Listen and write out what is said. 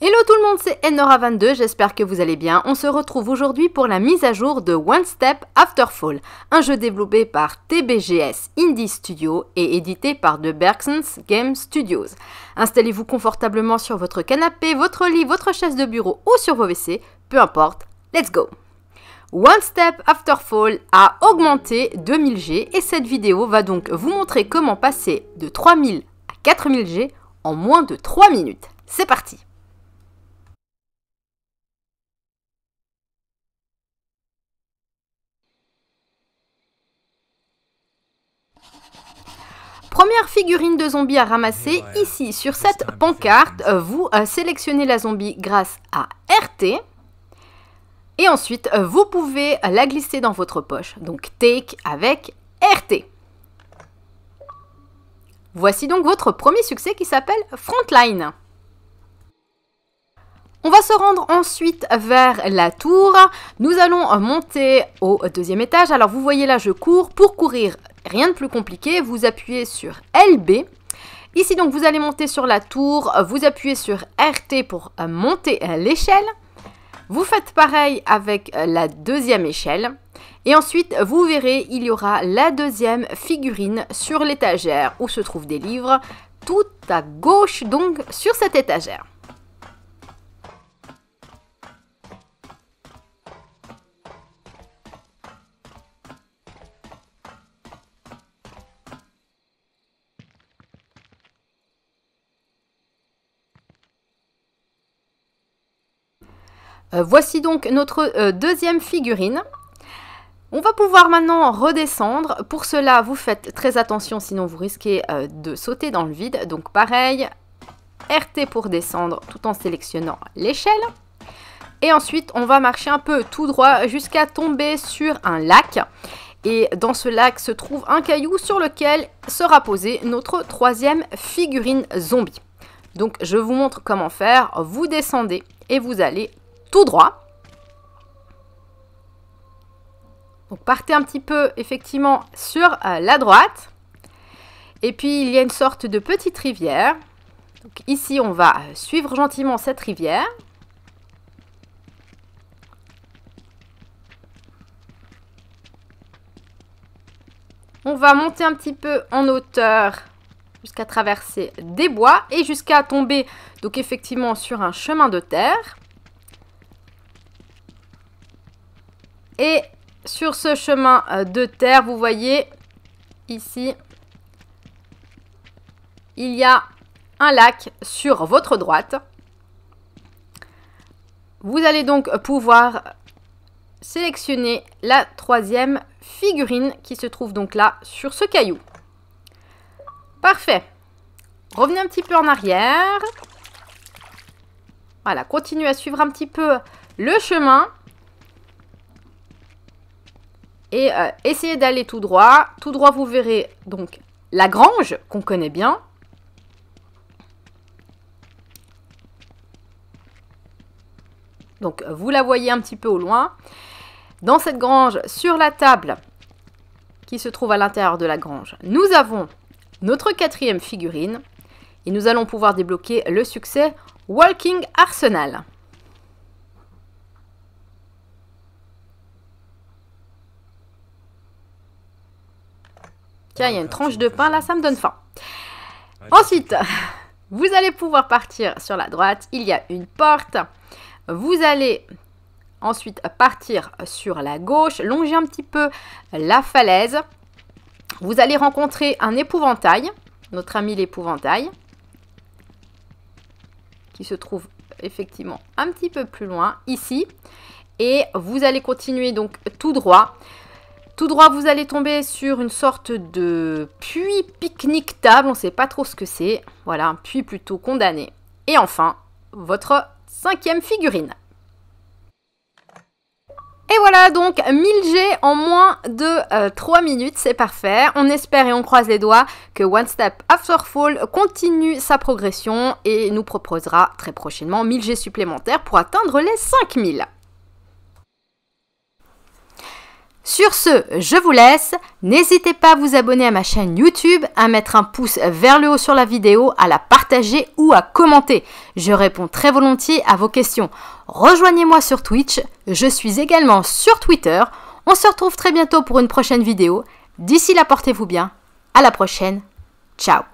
Hello tout le monde, c'est Enora22, j'espère que vous allez bien. On se retrouve aujourd'hui pour la mise à jour de One Step After Fall, un jeu développé par TBGS Indie Studio et édité par The Bergsons Game Studios. Installez-vous confortablement sur votre canapé, votre lit, votre chaise de bureau ou sur vos WC, peu importe, let's go One Step After Fall a augmenté 2000G et cette vidéo va donc vous montrer comment passer de 3000 à 4000G en moins de 3 minutes. C'est parti Première figurine de zombie à ramasser, ici sur cette pancarte, vous euh, sélectionnez la zombie grâce à RT. Et ensuite, euh, vous pouvez la glisser dans votre poche. Donc take avec RT. Voici donc votre premier succès qui s'appelle Frontline. On va se rendre ensuite vers la tour. Nous allons monter au deuxième étage. Alors vous voyez là, je cours. Pour courir, rien de plus compliqué. Vous appuyez sur LB. Ici donc vous allez monter sur la tour. Vous appuyez sur RT pour euh, monter euh, l'échelle. Vous faites pareil avec euh, la deuxième échelle. Et ensuite, vous verrez, il y aura la deuxième figurine sur l'étagère où se trouvent des livres, tout à gauche donc sur cette étagère. Euh, voici donc notre euh, deuxième figurine. On va pouvoir maintenant redescendre. Pour cela, vous faites très attention, sinon vous risquez euh, de sauter dans le vide. Donc pareil, RT pour descendre tout en sélectionnant l'échelle. Et ensuite, on va marcher un peu tout droit jusqu'à tomber sur un lac. Et dans ce lac se trouve un caillou sur lequel sera posée notre troisième figurine zombie. Donc je vous montre comment faire. Vous descendez et vous allez tout droit. Donc partez un petit peu effectivement sur euh, la droite. Et puis il y a une sorte de petite rivière. Donc, ici on va euh, suivre gentiment cette rivière. On va monter un petit peu en hauteur jusqu'à traverser des bois et jusqu'à tomber donc effectivement sur un chemin de terre. Et sur ce chemin euh, de terre, vous voyez ici, il y a un lac sur votre droite. Vous allez donc pouvoir sélectionner la troisième figurine qui se trouve donc là sur ce caillou. Parfait. Revenez un petit peu en arrière. Voilà, continuez à suivre un petit peu le chemin. Et euh, essayez d'aller tout droit. Tout droit, vous verrez donc la grange qu'on connaît bien. Donc vous la voyez un petit peu au loin. Dans cette grange, sur la table qui se trouve à l'intérieur de la grange, nous avons notre quatrième figurine et nous allons pouvoir débloquer le succès Walking Arsenal. il y a une tranche de pain là, ça me donne faim. Ensuite, vous allez pouvoir partir sur la droite. Il y a une porte. Vous allez ensuite partir sur la gauche, longer un petit peu la falaise. Vous allez rencontrer un épouvantail, notre ami l'épouvantail, qui se trouve effectivement un petit peu plus loin, ici. Et vous allez continuer donc tout droit tout droit, vous allez tomber sur une sorte de puits pique-nique table, on ne sait pas trop ce que c'est. Voilà, un puits plutôt condamné. Et enfin, votre cinquième figurine. Et voilà donc 1000 G en moins de 3 euh, minutes, c'est parfait. On espère et on croise les doigts que One Step After Fall continue sa progression et nous proposera très prochainement 1000 G supplémentaires pour atteindre les 5000. Sur ce, je vous laisse. N'hésitez pas à vous abonner à ma chaîne YouTube, à mettre un pouce vers le haut sur la vidéo, à la partager ou à commenter. Je réponds très volontiers à vos questions. Rejoignez-moi sur Twitch. Je suis également sur Twitter. On se retrouve très bientôt pour une prochaine vidéo. D'ici là, portez-vous bien. À la prochaine. Ciao